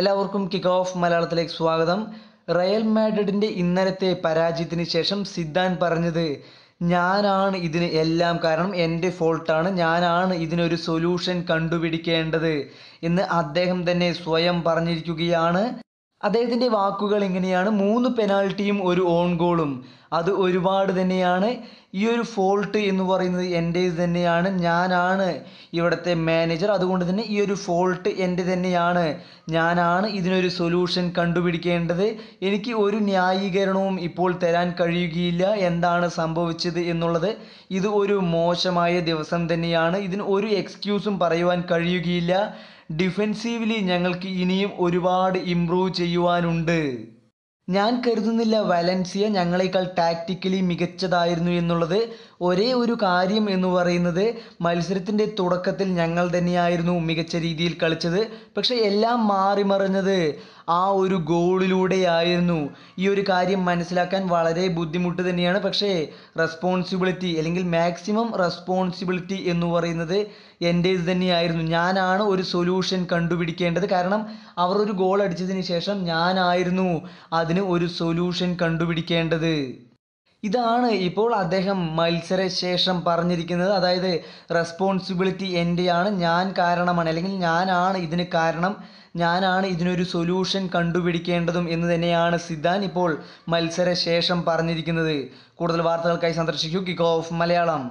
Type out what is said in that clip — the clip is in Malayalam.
എല്ലാവർക്കും കിക്ക് ഓഫ് മലയാളത്തിലേക്ക് സ്വാഗതം റയൽ മാഡ്രിഡിൻ്റെ ഇന്നലത്തെ പരാജയത്തിന് ശേഷം സിദ്ധാൻ പറഞ്ഞത് ഞാനാണ് ഇതിന് എല്ലാം കാരണം എൻ്റെ ഫോൾട്ടാണ് ഞാനാണ് ഇതിനൊരു സൊല്യൂഷൻ കണ്ടുപിടിക്കേണ്ടത് എന്ന് അദ്ദേഹം തന്നെ സ്വയം പറഞ്ഞിരിക്കുകയാണ് അദ്ദേഹത്തിൻ്റെ വാക്കുകൾ ഇങ്ങനെയാണ് മൂന്ന് പെനാൾട്ടിയും ഒരു ഓൺ ഗോളും അത് ഒരുപാട് തന്നെയാണ് ഈ ഒരു ഫോൾട്ട് എന്ന് പറയുന്നത് എൻ്റെ തന്നെയാണ് ഞാനാണ് ഇവിടുത്തെ മാനേജർ അതുകൊണ്ട് തന്നെ ഈ ഒരു ഫോൾട്ട് എൻ്റെ തന്നെയാണ് ഞാനാണ് ഇതിനൊരു സൊല്യൂഷൻ കണ്ടുപിടിക്കേണ്ടത് എനിക്ക് ഒരു ന്യായീകരണവും ഇപ്പോൾ തരാൻ കഴിയുകയില്ല എന്താണ് സംഭവിച്ചത് എന്നുള്ളത് ഇത് ഒരു മോശമായ ദിവസം തന്നെയാണ് ഇതിന് ഒരു എക്സ്ക്യൂസും പറയുവാൻ കഴിയുകയില്ല ഡിഫെൻസീവ്ലി ഞങ്ങൾക്ക് ഇനിയും ഒരുപാട് ഇംപ്രൂവ് ചെയ്യുവാനുണ്ട് ഞാൻ കരുതുന്നില്ല വലൻസിയ ഞങ്ങളെക്കാൾ ടാക്റ്റിക്കലി മികച്ചതായിരുന്നു എന്നുള്ളത് ഒരേ ഒരു കാര്യം എന്ന് പറയുന്നത് മത്സരത്തിൻ്റെ തുടക്കത്തിൽ ഞങ്ങൾ തന്നെയായിരുന്നു മികച്ച രീതിയിൽ കളിച്ചത് പക്ഷേ എല്ലാം മാറിമറിഞ്ഞത് ആ ഒരു ഗോളിലൂടെയായിരുന്നു ഈ ഒരു കാര്യം മനസ്സിലാക്കാൻ വളരെ ബുദ്ധിമുട്ട് തന്നെയാണ് പക്ഷേ റെസ്പോൺസിബിലിറ്റി അല്ലെങ്കിൽ മാക്സിമം റെസ്പോൺസിബിലിറ്റി എന്ന് പറയുന്നത് ഇത് തന്നെയായിരുന്നു ഞാനാണ് ഒരു സൊല്യൂഷൻ കണ്ടുപിടിക്കേണ്ടത് കാരണം അവർ ഒരു ഗോൾ അടിച്ചതിന് ശേഷം ഞാനായിരുന്നു അതിന് ഒരു സൊല്യൂഷൻ കണ്ടുപിടിക്കേണ്ടത് ഇതാണ് ഇപ്പോൾ അദ്ദേഹം മത്സരശേഷം പറഞ്ഞിരിക്കുന്നത് അതായത് റെസ്പോൺസിബിലിറ്റി എൻ്റെയാണ് ഞാൻ കാരണമാണ് അല്ലെങ്കിൽ ഞാനാണ് ഇതിന് കാരണം ഞാനാണ് ഇതിനൊരു സൊല്യൂഷൻ കണ്ടുപിടിക്കേണ്ടതും എന്ന് തന്നെയാണ് സിദ്ധാൻ ഇപ്പോൾ മത്സരശേഷം പറഞ്ഞിരിക്കുന്നത് കൂടുതൽ വാർത്തകൾക്കായി സന്ദർശിക്കൂ കിക്ക് ഓഫ് മലയാളം